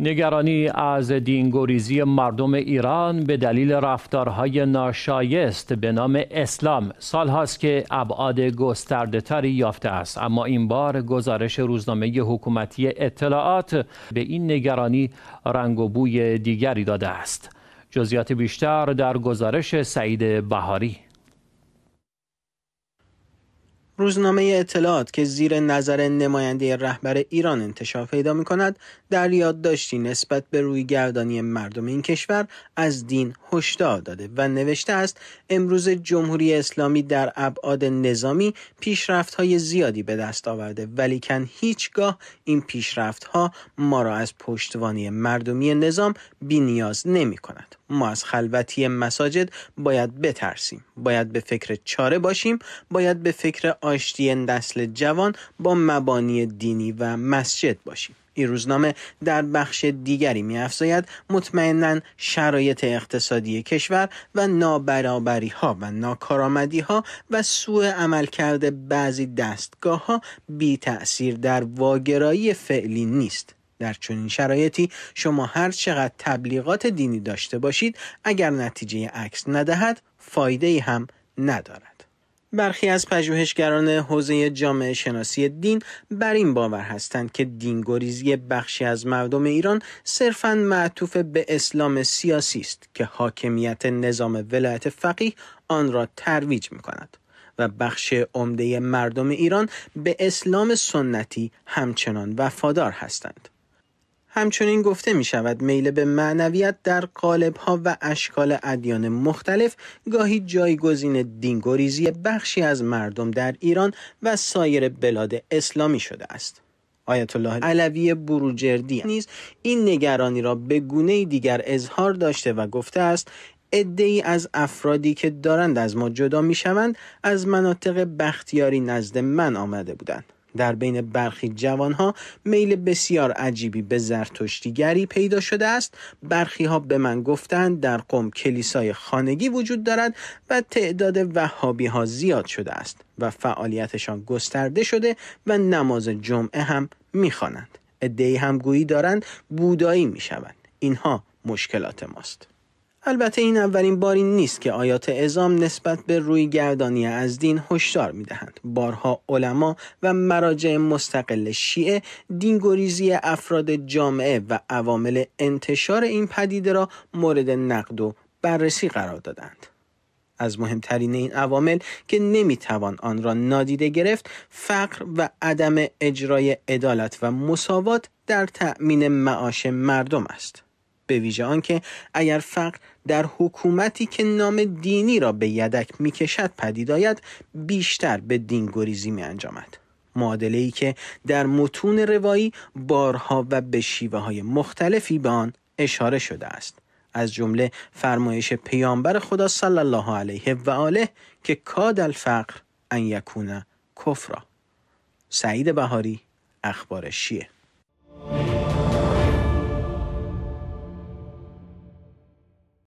نگرانی از دینگوریزی مردم ایران به دلیل رفتارهای ناشایست به نام اسلام سال هاست که ابعاد تری یافته است اما این بار گزارش روزنامه حکومتی اطلاعات به این نگرانی رنگ و بوی دیگری داده است جزیات بیشتر در گزارش سعید بهاری روزنامه اطلاعات که زیر نظر نماینده رهبر ایران انتشار پیدا می کند در یادداشتی نسبت به روی گردانی مردم این کشور از دین هشدار داده و نوشته است امروز جمهوری اسلامی در ابعاد نظامی پیشرفت های زیادی به دست آورده ولیکن هیچگاه این پیشرفت ها ما را از پشتوانی مردمی نظام نیاز نمی کند. ما از خلوتی مساجد باید بترسیم باید به فکر چاره باشیم باید به فکر آشتی نسل جوان با مبانی دینی و مسجد باشیم این روزنامه در بخش دیگری میافزاید مطمئنا شرایط اقتصادی کشور و نابرابری ها و ناکارآمدی ها و سوء کرده بعضی دستگاه ها بی تأثیر در واگرایی فعلی نیست در چنین شرایطی شما هر چقدر تبلیغات دینی داشته باشید اگر نتیجه عکس ندهد فایده هم ندارد برخی از پژوهشگران حوزه جامعه شناسی دین بر این باور هستند که دینگریزی بخشی از مردم ایران صرفا معطوف به اسلام سیاسی است که حاکمیت نظام ولایت فقیه آن را ترویج می کند و بخش عمده مردم ایران به اسلام سنتی همچنان وفادار هستند. همچنین گفته می شود میل به معنویت در قالب ها و اشکال ادیان مختلف گاهی جایگزین دینگوریزی بخشی از مردم در ایران و سایر بلاد اسلامی شده است. آیت الله علوی بروجردی نیز این نگرانی را به گونه دیگر اظهار داشته و گفته است ای از افرادی که دارند از ما جدا می شوند از مناطق بختیاری نزد من آمده بودند در بین برخی جوانها میل بسیار عجیبی به زرتشتیگری پیدا شده است برخی ها به من گفتند در قم کلیسای خانگی وجود دارد و تعداد وهابی ها زیاد شده است و فعالیتشان گسترده شده و نماز جمعه هم میخوانند عدهای هم گویی دارند بودایی میشوند اینها مشکلات ماست البته این اولین باری نیست که آیات اعزام نسبت به روی گردانی از دین هشدار دهند. بارها علما و مراجع مستقل شیعه دینگریزی افراد جامعه و عوامل انتشار این پدیده را مورد نقد و بررسی قرار دادند از مهمترین این عوامل که توان آن را نادیده گرفت فقر و عدم اجرای عدالت و مساوات در تأمین معاش مردم است به ویژه آنکه اگر فقر در حکومتی که نام دینی را به یدک میکشد پدید آید بیشتر به دینگریزی می انجامد. معادله ای که در متون روایی بارها و به شیوه های مختلفی به آن اشاره شده است. از جمله فرمایش پیامبر خدا صلی الله علیه و آله که کاد الفقر ان یکون کفرا سعید بهاری اخبار شیه